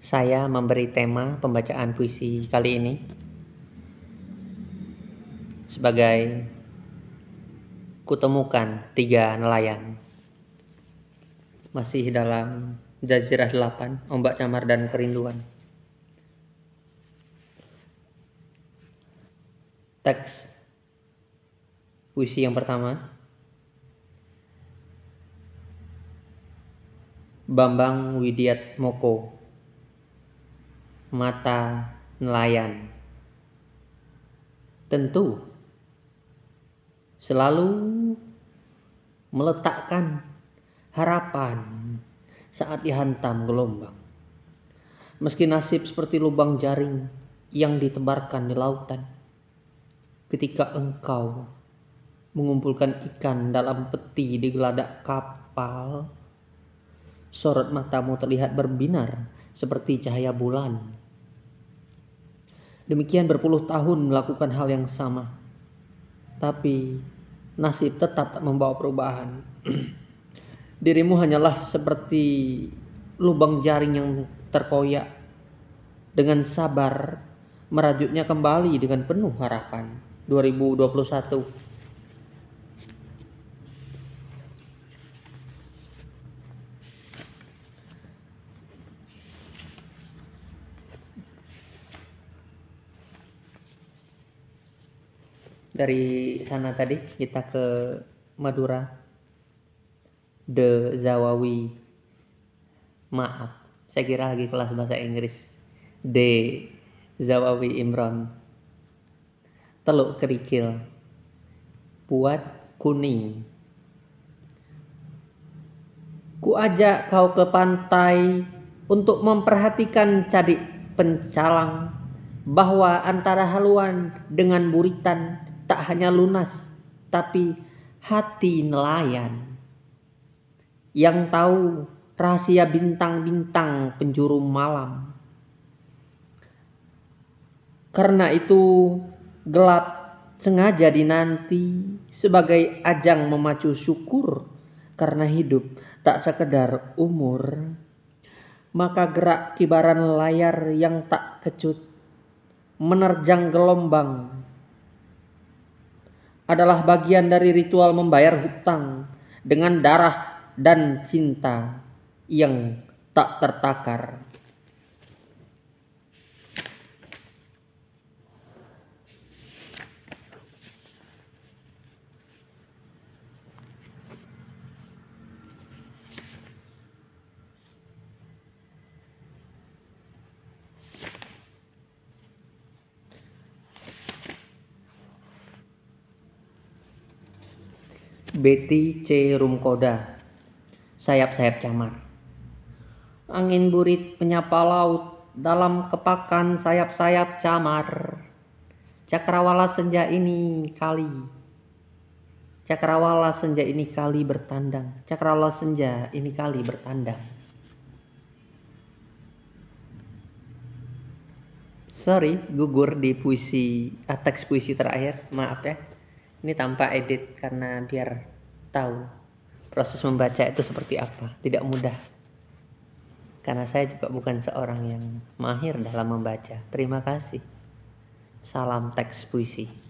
saya memberi tema pembacaan puisi kali ini sebagai Kutemukan Tiga Nelayan. Masih dalam Jazirah 8, Ombak Camar dan Kerinduan. Teks puisi yang pertama Bambang Widiat Moko mata nelayan. Tentu selalu meletakkan harapan saat dihantam gelombang. Meski nasib seperti lubang jaring yang ditebarkan di lautan, ketika engkau mengumpulkan ikan dalam peti di geladak kapal, sorot matamu terlihat berbinar seperti cahaya bulan. Demikian berpuluh tahun melakukan hal yang sama. Tapi nasib tetap tak membawa perubahan. Dirimu hanyalah seperti lubang jaring yang terkoyak. Dengan sabar merajutnya kembali dengan penuh harapan. 2021 dari sana tadi kita ke Madura The Zawawi maaf saya kira lagi kelas bahasa Inggris The Zawawi Imron Teluk Kerikil buat kuning Ku ajak kau ke pantai untuk memperhatikan cadik pencalang bahwa antara haluan dengan buritan tak hanya lunas, tapi hati nelayan yang tahu rahasia bintang-bintang penjuru malam. Karena itu, gelap sengaja dinanti sebagai ajang memacu syukur karena hidup tak sekedar umur. Maka gerak kibaran layar yang tak kecut menerjang gelombang adalah bagian dari ritual membayar hutang dengan darah dan cinta yang tak tertakar. Betty C. Rumkoda Sayap-sayap camar Angin burit menyapa laut dalam kepakan sayap-sayap camar Cakrawala senja ini kali Cakrawala senja ini kali bertandang Cakrawala senja ini kali bertandang sorry gugur di puisi ah, teks puisi terakhir maaf ya ini tanpa edit karena biar tahu proses membaca itu seperti apa tidak mudah karena saya juga bukan seorang yang mahir dalam membaca terima kasih salam teks puisi